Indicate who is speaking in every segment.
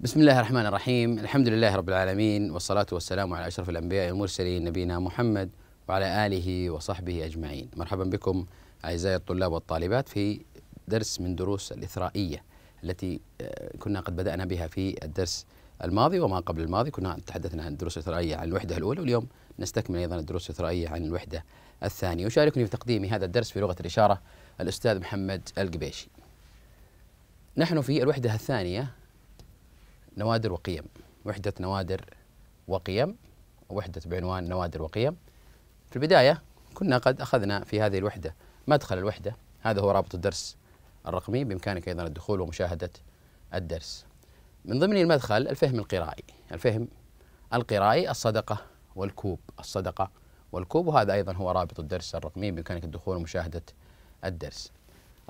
Speaker 1: بسم الله الرحمن الرحيم الحمد لله رب العالمين والصلاة والسلام على أشرف الأنبياء والمرسلين نبينا محمد وعلى آله وصحبه أجمعين مرحبا بكم أعزائي الطلاب والطالبات في درس من دروس الإثرائية التي آه، كنا قد بدأنا بها في الدرس الماضي وما قبل الماضي كنا تحدثنا عن الدروس الإثرائية عن الوحدة الأولى واليوم نستكمل أيضا الدروس الإثرائية عن الوحدة الثانية وشاركني في تقديم هذا الدرس في لغة الإشارة الأستاذ محمد القبيشي نحن في الوحدة الثانية نوادر وقيم وحدة نوادر وقيم وحدة بعنوان نوادر وقيم في البداية كنا قد أخذنا في هذه الوحدة مدخل الوحدة هذا هو رابط الدرس الرقمي بإمكانك أيضا الدخول ومشاهدة الدرس من ضمن المدخل الفهم القرائي الفهم القرائي الصدقة والكوب الصدقة والكوب وهذا أيضا هو رابط الدرس الرقمي بإمكانك الدخول ومشاهدة الدرس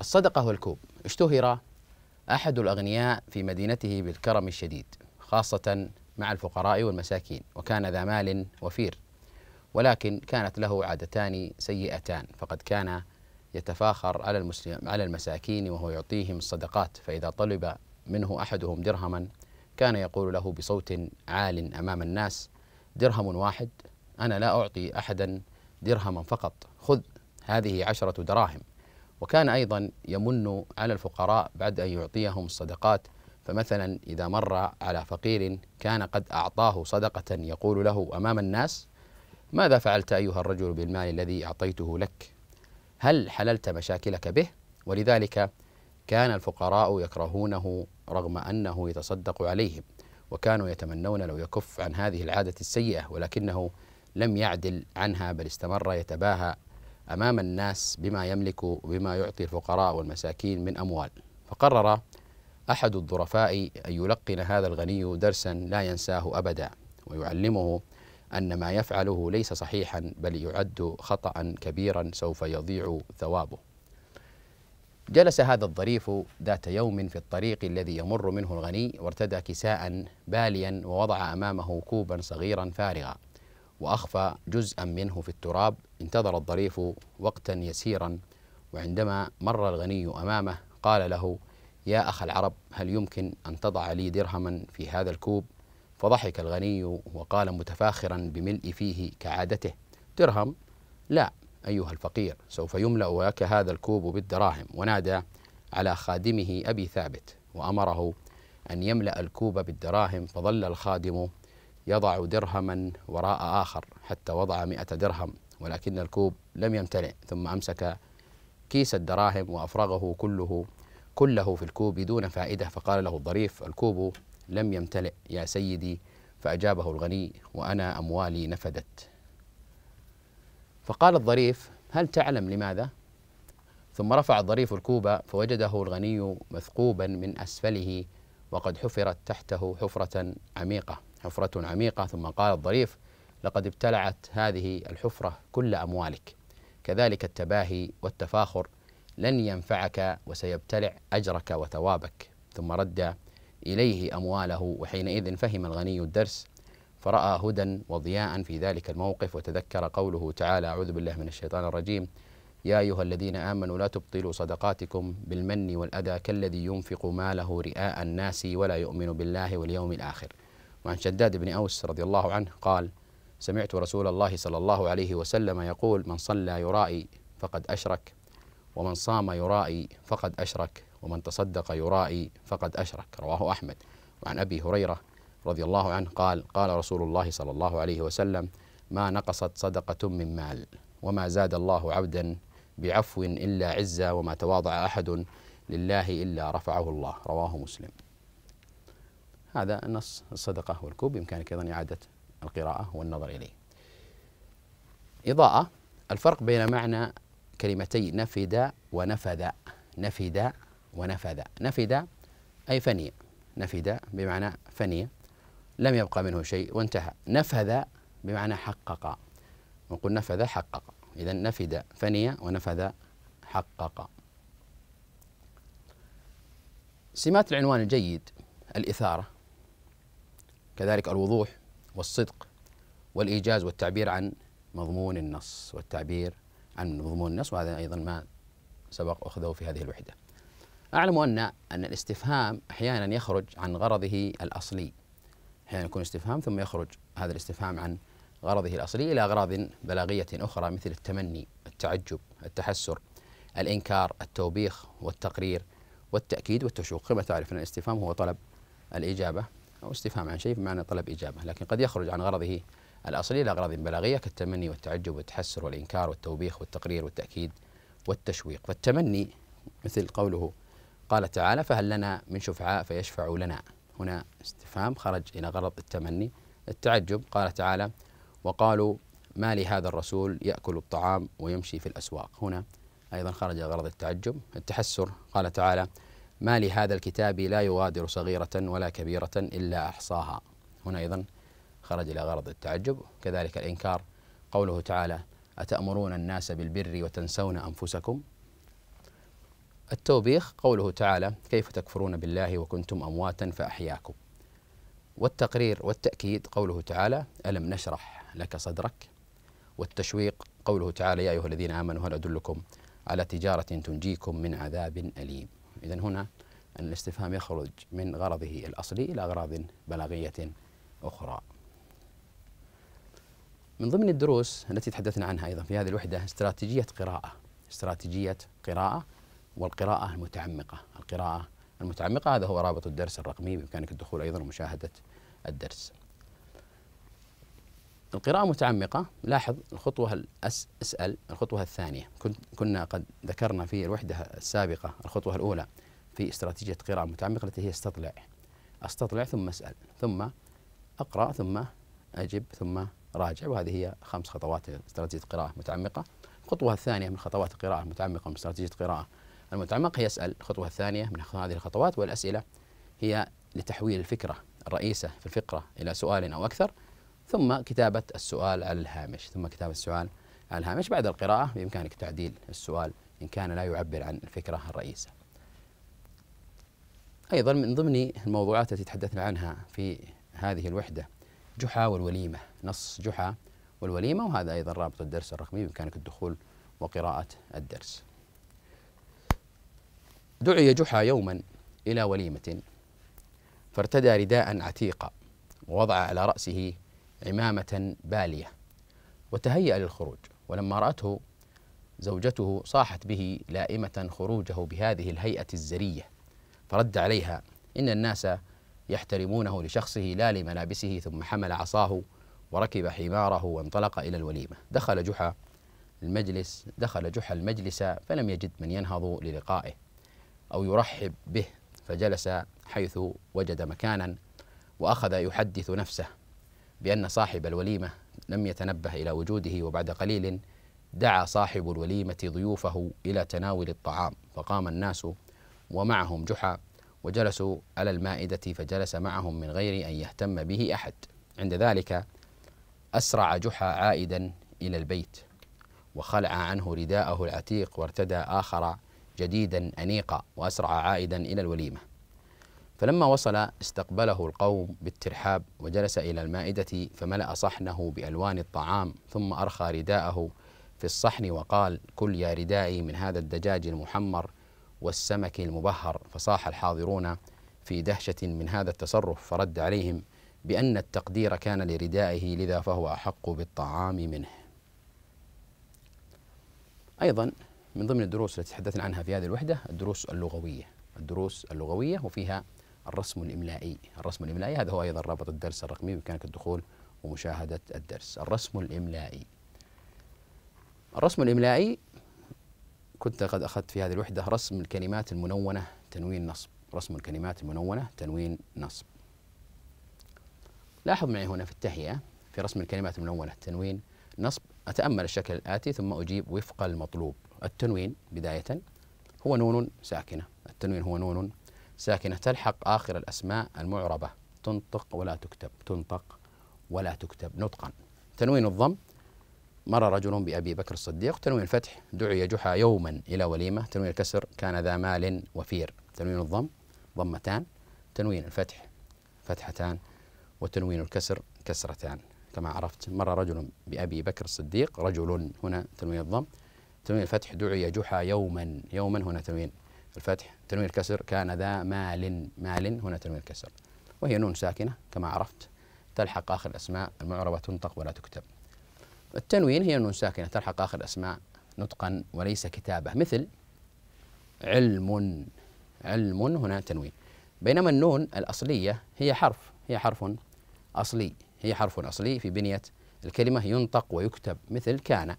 Speaker 1: الصدقة والكوب اشتهر أحد الأغنياء في مدينته بالكرم الشديد خاصة مع الفقراء والمساكين وكان ذا مال وفير ولكن كانت له عادتان سيئتان فقد كان يتفاخر على المسلم على المساكين وهو يعطيهم الصدقات فإذا طلب منه أحدهم درهما كان يقول له بصوت عال أمام الناس درهم واحد أنا لا أعطي أحدا درهما فقط خذ هذه عشرة دراهم وكان أيضا يمن على الفقراء بعد أن يعطيهم الصدقات فمثلا إذا مر على فقير كان قد أعطاه صدقة يقول له أمام الناس ماذا فعلت أيها الرجل بالمال الذي أعطيته لك هل حللت مشاكلك به ولذلك كان الفقراء يكرهونه رغم أنه يتصدق عليهم وكانوا يتمنون لو يكف عن هذه العادة السيئة ولكنه لم يعدل عنها بل استمر يتباهى أمام الناس بما يملك وبما يعطي الفقراء والمساكين من أموال فقرر أحد الظرفاء أن يلقن هذا الغني درسا لا ينساه أبدا ويعلمه أن ما يفعله ليس صحيحا بل يعد خطأ كبيرا سوف يضيع ثوابه جلس هذا الظريف ذات يوم في الطريق الذي يمر منه الغني وارتدى كساء باليا ووضع امامه كوبا صغيرا فارغا وأخفى جزءا منه في التراب انتظر الظريف وقتا يسيرا وعندما مر الغني أمامه قال له يا أخ العرب هل يمكن أن تضع لي درهما في هذا الكوب فضحك الغني وقال متفاخرا بملء فيه كعادته درهم لا أيها الفقير سوف يملأ لك هذا الكوب بالدراهم ونادى على خادمه أبي ثابت وأمره أن يملأ الكوب بالدراهم فظل الخادم يضع درهما وراء آخر حتى وضع مئة درهم ولكن الكوب لم يمتلئ ثم أمسك كيس الدراهم وأفرغه كله كله في الكوب دون فائدة فقال له الظريف الكوب لم يمتلئ يا سيدي فأجابه الغني وأنا أموالي نفدت فقال الظريف هل تعلم لماذا؟ ثم رفع الظريف الكوب فوجده الغني مثقوبا من أسفله وقد حفرت تحته حفرة عميقة حفرة عميقة ثم قال الظريف لقد ابتلعت هذه الحفرة كل أموالك كذلك التباهي والتفاخر لن ينفعك وسيبتلع أجرك وثوابك ثم رد إليه أمواله وحينئذ فهم الغني الدرس فرأى هدى وضياء في ذلك الموقف وتذكر قوله تعالى أعوذ بالله من الشيطان الرجيم يا أيها الذين آمنوا لا تبطلوا صدقاتكم بالمن والأذى كالذي ينفق ماله رئاء الناس ولا يؤمن بالله واليوم الآخر وعن شداد بن أوس رضي الله عنه قال سمعت رسول الله صلى الله عليه وسلم يقول من صلى يرائي فقد أشرك ومن صام يرائي فقد أشرك ومن تصدق يرائي فقد أشرك رواه أحمد وعن أبي هريرة رضي الله عنه قال قال رسول الله صلى الله عليه وسلم ما نقصت صدقة من مال وما زاد الله عبدا بعفو إلا عزة وما تواضع أحد لله إلا رفعه الله رواه مسلم هذا نص الصدقة والكوب بإمكانك أيضا إعادة القراءة والنظر إليه إضاءة الفرق بين معنى كلمتي نفد ونفذ نفد ونفذ نفد أي فني نفد بمعنى فني لم يبقى منه شيء وانتهى نفذ بمعنى حقق نقول نفذ حقق إذا نفد فني ونفذ حقق سمات العنوان الجيد الإثارة كذلك الوضوح والصدق والإيجاز والتعبير عن مضمون النص والتعبير عن مضمون النص وهذا أيضا ما سبق أخذه في هذه الوحدة أعلم أن أن الاستفهام أحيانا يخرج عن غرضه الأصلي أحيانا يكون استفهام ثم يخرج هذا الاستفهام عن غرضه الأصلي إلى أغراض بلاغية أخرى مثل التمني التعجب التحسر الإنكار التوبيخ والتقرير والتأكيد والتشوق كما تعرف أن الاستفهام هو طلب الإجابة أو استفهام عن شيء بمعنى طلب إجابة لكن قد يخرج عن غرضه الأصلي إلى أغراض بلاغية كالتمني والتعجب والتحسر والإنكار والتوبيخ والتقرير والتأكيد والتشويق فالتمني مثل قوله قال تعالى فهل لنا من شفعاء فيشفعوا لنا هنا استفهام خرج إلى غرض التمني التعجب قال تعالى وقالوا ما لهذا الرسول يأكل الطعام ويمشي في الأسواق هنا أيضا خرج غرض التعجب التحسر قال تعالى ما لهذا الكتاب لا يغادر صغيرة ولا كبيرة إلا أحصاها هنا أيضا خرج إلى غرض التعجب كذلك الإنكار قوله تعالى أتأمرون الناس بالبر وتنسون أنفسكم التوبيخ قوله تعالى كيف تكفرون بالله وكنتم أمواتا فأحياكم والتقرير والتأكيد قوله تعالى ألم نشرح لك صدرك والتشويق قوله تعالى يا أيها الذين آمنوا هل أدلكم على تجارة تنجيكم من عذاب أليم إذا هنا الاستفهام يخرج من غرضه الأصلي إلى أغراض بلاغية أخرى من ضمن الدروس التي تحدثنا عنها أيضا في هذه الوحدة استراتيجية قراءة استراتيجية قراءة والقراءة المتعمقة القراءة المتعمقة هذا هو رابط الدرس الرقمي بإمكانك الدخول أيضا ومشاهدة الدرس القراءة متعمقة لاحظ الخطوة الأس اسأل الخطوة الثانية كنا قد ذكرنا في الوحدة السابقة الخطوة الأولى في استراتيجية قراءة متعمقة التي هي استطلع استطلع ثم اسأل ثم أقرأ ثم أجب ثم راجع وهذه هي خمس خطوات استراتيجية قراءة متعمقة الخطوة الثانية من خطوات القراءة المتعمقة من استراتيجية القراءة المتعمقة هي اسأل الخطوة الثانية من هذه الخطوات والأسئلة هي لتحويل الفكرة الرئيسة في الفقرة إلى سؤال أو أكثر ثم كتابة السؤال على الهامش ثم كتابة السؤال على الهامش بعد القراءة بإمكانك تعديل السؤال إن كان لا يعبر عن الفكرة الرئيسة أيضا من ضمن الموضوعات التي تحدثنا عنها في هذه الوحدة جحا والوليمة نص جحا والوليمة وهذا أيضا رابط الدرس الرقمي بإمكانك الدخول وقراءة الدرس دعي جحا يوما إلى وليمة فارتدى رداء عتيقا ووضع على رأسه عمامة بالية وتهيأ للخروج ولما رأته زوجته صاحت به لائمة خروجه بهذه الهيئة الزرية فرد عليها إن الناس يحترمونه لشخصه لا لملابسه ثم حمل عصاه وركب حماره وانطلق إلى الوليمة دخل جحا المجلس دخل جحا المجلس فلم يجد من ينهض للقائه أو يرحب به فجلس حيث وجد مكانا وأخذ يحدث نفسه بأن صاحب الوليمة لم يتنبه إلى وجوده وبعد قليل دعا صاحب الوليمة ضيوفه إلى تناول الطعام فقام الناس ومعهم جحا وجلسوا على المائدة فجلس معهم من غير أن يهتم به أحد عند ذلك أسرع جحا عائدا إلى البيت وخلع عنه رداءه العتيق وارتدى آخر جديدا أنيقا وأسرع عائدا إلى الوليمة فلما وصل استقبله القوم بالترحاب وجلس إلى المائدة فملأ صحنه بألوان الطعام ثم أرخى رداءه في الصحن وقال كل يا ردائي من هذا الدجاج المحمر والسمك المبهر فصاح الحاضرون في دهشة من هذا التصرف فرد عليهم بأن التقدير كان لردائه لذا فهو أحق بالطعام منه أيضا من ضمن الدروس التي تحدثنا عنها في هذه الوحدة الدروس اللغوية الدروس اللغوية وفيها الرسم الإملائي الرسم الإملائي هذا هو أيضا رابط الدرس الرقمي بإمكانك الدخول ومشاهدة الدرس الرسم الإملائي الرسم الإملائي كنت قد أخذت في هذه الوحدة رسم الكلمات المنونة تنوين نصب رسم الكلمات المنونة تنوين نصب لاحظ معي هنا في التهيئة في رسم الكلمات المنونة تنوين نصب أتأمل الشكل الآتي ثم أجيب وفق المطلوب التنوين بداية هو نون ساكنة التنوين هو نون ساكنة تلحق آخر الأسماء المعربة تنطق ولا تكتب تنطق ولا تكتب نطقا تنوين الضم مر رجل بأبي بكر الصديق تنوين الفتح دعي جحا يوما إلى وليمة تنوين الكسر كان ذا مال وفير تنوين الضم ضمتان تنوين الفتح فتحتان وتنوين الكسر كسرتان كما عرفت مر رجل بأبي بكر الصديق رجل هنا تنوين الضم تنوين الفتح دعي جحا يوما يوما هنا تنوين الفتح تنوين الكسر كان ذا مال مال هنا تنوين الكسر وهي نون ساكنة كما عرفت تلحق آخر الأسماء المعربة تنطق ولا تكتب التنوين هي نون ساكنة تلحق آخر الأسماء نطقا وليس كتابة مثل علم علم هنا تنوين بينما النون الأصلية هي حرف هي حرف أصلي هي حرف أصلي في بنية الكلمة ينطق ويكتب مثل كان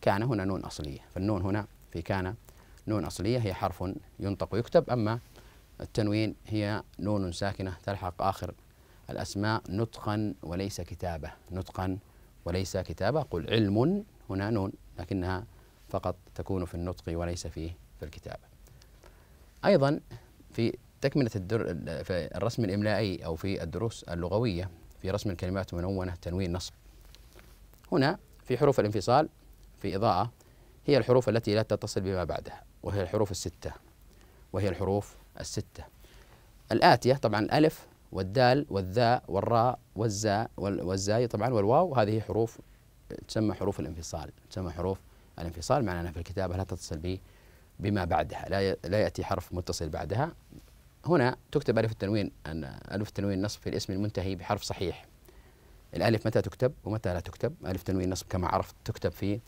Speaker 1: كان هنا نون أصلية فالنون هنا في كان نون أصلية هي حرف ينطق ويكتب أما التنوين هي نون ساكنة تلحق آخر الأسماء نطقا وليس كتابة نطقا وليس كتابة قل علم هنا نون لكنها فقط تكون في النطق وليس في في الكتابة أيضا في تكملة الدر في الرسم الإملائي أو في الدروس اللغوية في رسم الكلمات المنونة تنوين نصب هنا في حروف الانفصال في إضاءة هي الحروف التي لا تتصل بما بعدها وهي الحروف الستة وهي الحروف الستة الآتية طبعا الألف والدال والذاء والراء والزاء والزاي طبعا والواو هذه حروف تسمى حروف الانفصال تسمى حروف الانفصال معناه في الكتابة لا تتصل به بما بعدها لا لا يأتي حرف متصل بعدها هنا تكتب ألف التنوين أن ألف التنوين نصب في الاسم المنتهي بحرف صحيح الألف متى تكتب ومتى لا تكتب ألف تنوين نصب كما عرفت تكتب في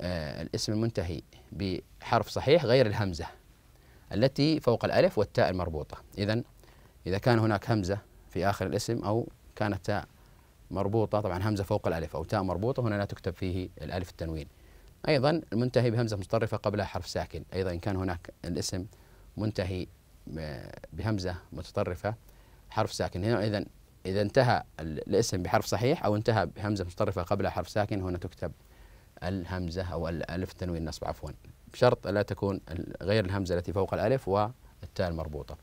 Speaker 1: آه، الاسم المنتهي بحرف صحيح غير الهمزة التي فوق الألف والتاء المربوطة إذا إذا كان هناك همزة في آخر الاسم أو كانت تاء مربوطة طبعا همزة فوق الألف أو تاء مربوطة هنا لا تكتب فيه الألف التنوين أيضا المنتهي بهمزة متطرفة قبلها حرف ساكن أيضا إن كان هناك الاسم منتهي بهمزة متطرفة حرف ساكن هنا إذا إذا انتهى الاسم بحرف صحيح أو انتهى بهمزة متطرفة قبلها حرف ساكن هنا تكتب الهمزة أو الألف تنوين النصب عفوا بشرط لا تكون غير الهمزة التي فوق الألف والتاء المربوطة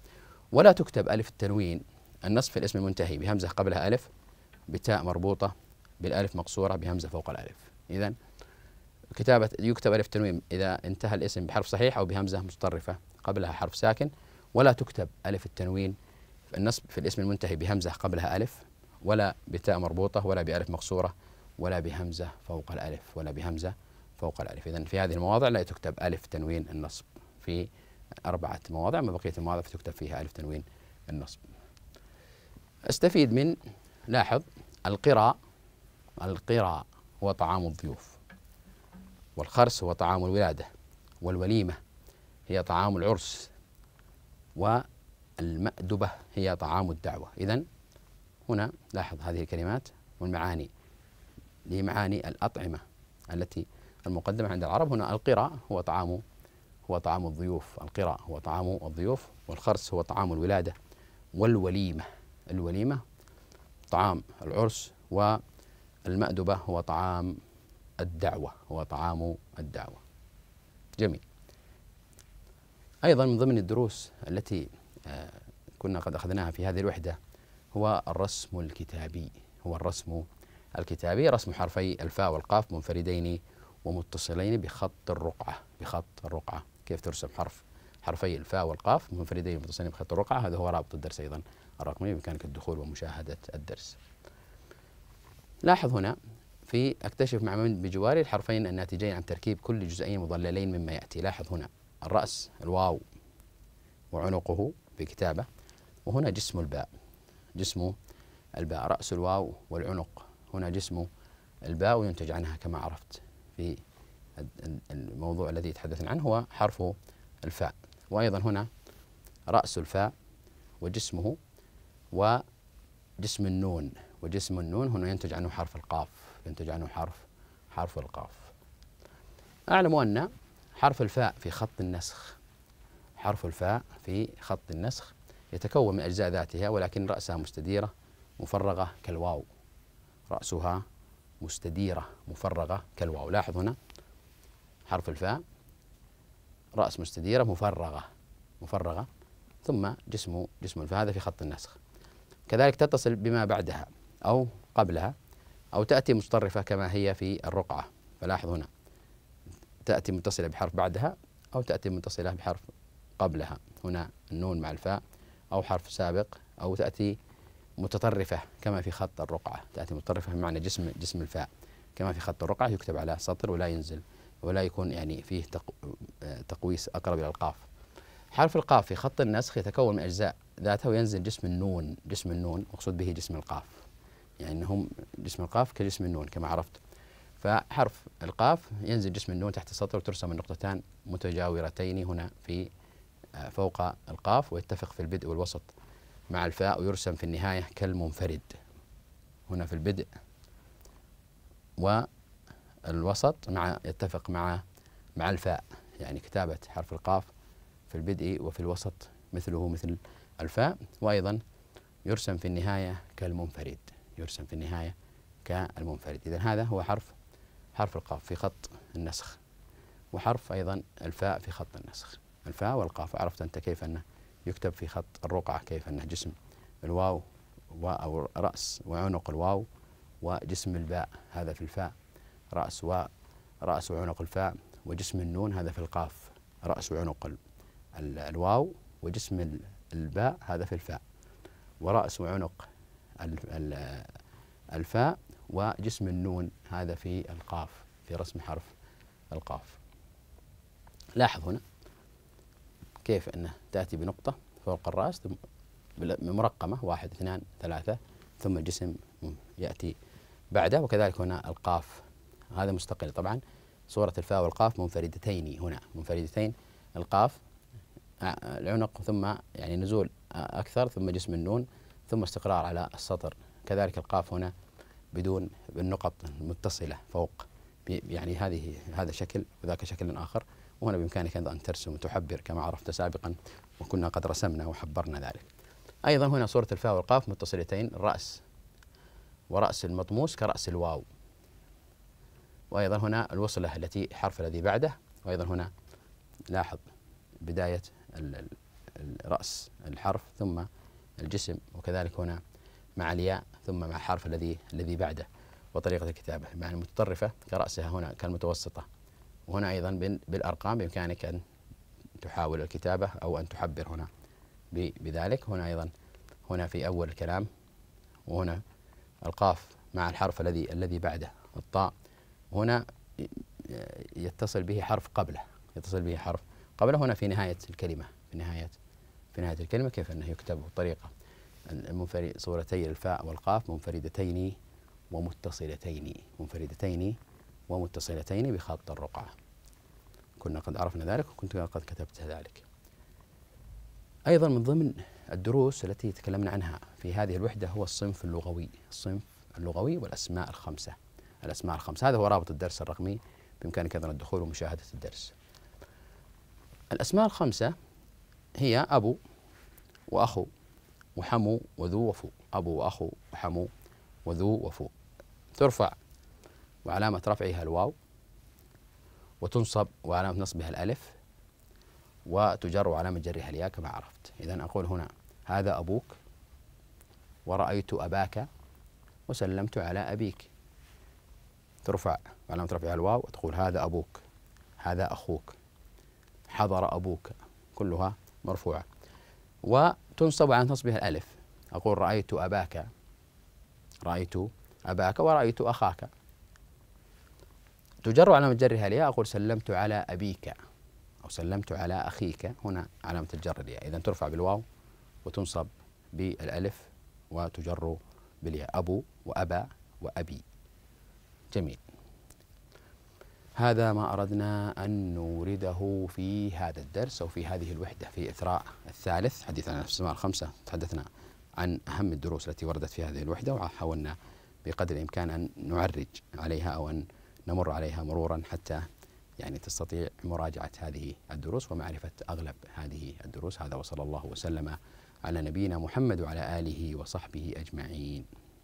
Speaker 1: ولا تكتب ألف التنوين النصب في الاسم المنتهي بهمزة قبلها ألف بتاء مربوطة بالألف مقصورة بهمزة فوق الألف إذا كتابة يكتب ألف التنوين إذا انتهى الاسم بحرف صحيح أو بهمزة متطرفة قبلها حرف ساكن ولا تكتب ألف التنوين النصب في الاسم المنتهي بهمزة قبلها ألف ولا بتاء مربوطة ولا بألف مقصورة ولا بهمزة فوق الألف ولا بهمزة فوق الألف إذا في هذه المواضع لا تكتب ألف تنوين النصب في أربعة مواضع أما بقية المواضع فتكتب فيها ألف تنوين النصب استفيد من لاحظ القراء القراء هو طعام الضيوف والخرس هو طعام الولادة والوليمة هي طعام العرس والمأدبة هي طعام الدعوة إذا هنا لاحظ هذه الكلمات والمعاني لمعاني الأطعمة التي المقدمة عند العرب هنا القراء هو طعام هو طعام الضيوف القراء هو طعام الضيوف والخرس هو طعام الولادة والوليمة الوليمة طعام العرس والمأدبة هو طعام الدعوة هو طعام الدعوة جميل أيضا من ضمن الدروس التي آه، كنا قد أخذناها في هذه الوحدة هو الرسم الكتابي هو الرسم الكتابي رسم حرفي الفاء والقاف منفردين ومتصلين بخط الرقعة بخط الرقعة كيف ترسم حرف حرفي الفاء والقاف منفردين متصلين بخط الرقعة هذا هو رابط الدرس أيضا الرقمي بإمكانك الدخول ومشاهدة الدرس لاحظ هنا في أكتشف مع من بجواري الحرفين الناتجين عن تركيب كل جزئين مضللين مما يأتي لاحظ هنا الرأس الواو وعنقه بكتابة وهنا جسم الباء جسم الباء رأس الواو والعنق هنا جسمه الباء وينتج عنها كما عرفت في الموضوع الذي تحدثنا عنه هو حرف الفاء وأيضا هنا رأس الفاء وجسمه وجسم النون وجسم النون هنا ينتج عنه حرف القاف ينتج عنه حرف حرف القاف أعلم أن حرف الفاء في خط النسخ حرف الفاء في خط النسخ يتكون من أجزاء ذاتها ولكن رأسها مستديرة مفرغة كالواو رأسها مستديرة مفرغة كالواو لاحظ هنا حرف الفاء رأس مستديرة مفرغة مفرغة ثم جسم جسم الفاء هذا في خط النسخ كذلك تتصل بما بعدها أو قبلها أو تأتي متطرفة كما هي في الرقعة فلاحظ هنا تأتي متصلة بحرف بعدها أو تأتي متصلة بحرف قبلها هنا النون مع الفاء أو حرف سابق أو تأتي متطرفة كما في خط الرقعة تأتي متطرفة بمعنى جسم جسم الفاء كما في خط الرقعة يكتب على سطر ولا ينزل ولا يكون يعني فيه آه، تقويس أقرب إلى القاف حرف القاف في خط النسخ يتكون من أجزاء ذاتها وينزل جسم النون جسم النون مقصود به جسم القاف يعني هم جسم القاف كجسم النون كما عرفت فحرف القاف ينزل جسم النون تحت السطر وترسم النقطتان متجاورتين هنا في آه، فوق القاف ويتفق في البدء والوسط مع الفاء ويرسم في النهاية كالمنفرد هنا في البدء والوسط مع يتفق مع مع الفاء يعني كتابة حرف القاف في البدء وفي الوسط مثله مثل الفاء وأيضا يرسم في النهاية كالمنفرد يرسم في النهاية كالمنفرد إذا هذا هو حرف حرف القاف في خط النسخ وحرف أيضا الفاء في خط النسخ الفاء والقاف عرفت أنت كيف أنه يكتب في خط الرقعة كيف أنه جسم الواو أو رأس وعنق الواو وجسم الباء هذا في الفاء رأس و رأس وعنق الفاء وجسم النون هذا في القاف رأس وعنق الواو وجسم الباء هذا في الفاء ورأس وعنق الفاء وجسم النون هذا في القاف في رسم حرف القاف لاحظ هنا كيف أنه تأتي بنقطة فوق الرأس مرقمة واحد اثنان ثلاثة ثم الجسم يأتي بعده وكذلك هنا القاف هذا مستقل طبعا صورة الفاء والقاف منفردتين هنا منفردتين القاف آه، العنق ثم يعني نزول آه، أكثر ثم جسم النون ثم استقرار على السطر كذلك القاف هنا بدون بالنقط المتصلة فوق يعني هذه هذا شكل وذاك شكل آخر وهنا بإمكانك أيضا أن ترسم وتحبر كما عرفت سابقا وكنا قد رسمنا وحبرنا ذلك أيضا هنا صورة الفاء والقاف متصلتين الرأس ورأس المطموس كرأس الواو وأيضا هنا الوصلة التي الحرف الذي بعده وأيضا هنا لاحظ بداية الرأس الحرف ثم الجسم وكذلك هنا مع الياء ثم مع الحرف الذي الذي بعده وطريقة الكتابة مع يعني المتطرفة كرأسها هنا كالمتوسطة وهنا أيضا بالأرقام بإمكانك أن تحاول الكتابة أو أن تحبر هنا بذلك هنا أيضا هنا في أول الكلام وهنا القاف مع الحرف الذي الذي بعده الطاء هنا يتصل به حرف قبله يتصل به حرف قبله هنا في نهاية الكلمة في نهاية في نهاية الكلمة كيف أنه يكتب بطريقة المنفرد صورتي الفاء والقاف منفردتين ومتصلتين منفردتين ومتصلتين بخط الرقعة كنا قد عرفنا ذلك وكنت قد كتبت ذلك أيضا من ضمن الدروس التي تكلمنا عنها في هذه الوحدة هو الصنف اللغوي الصنف اللغوي والأسماء الخمسة الأسماء الخمسة هذا هو رابط الدرس الرقمي بإمكانك أيضا الدخول ومشاهدة الدرس الأسماء الخمسة هي أبو وأخو وحمو وذو وفو أبو وأخو وحمو وذو وفو ترفع وعلامة رفعها الواو وتنصب وعلامة نصبها الألف وتجر وعلامة جرها الياء كما عرفت إذا أقول هنا هذا أبوك ورأيت أباك وسلمت على أبيك ترفع وعلامة رفعها الواو وتقول هذا أبوك هذا أخوك حضر أبوك كلها مرفوعة وتنصب وعلامة نصبها الألف أقول رأيت أباك رأيت أباك ورأيت أخاك تجر علامة جرها الياء أقول سلمت على أبيك أو سلمت على أخيك هنا علامة الجر الياء إذا ترفع بالواو وتنصب بالألف وتجر بالياء أبو وأبا وأبي جميل هذا ما أردنا أن نورده في هذا الدرس أو في هذه الوحدة في إثراء الثالث حديث عن السماء الخمسة تحدثنا عن أهم الدروس التي وردت في هذه الوحدة وحاولنا بقدر الإمكان أن نعرج عليها أو أن نمر عليها مرورا حتى يعني تستطيع مراجعة هذه الدروس ومعرفة أغلب هذه الدروس هذا وصلى الله وسلم على نبينا محمد وعلى آله وصحبه أجمعين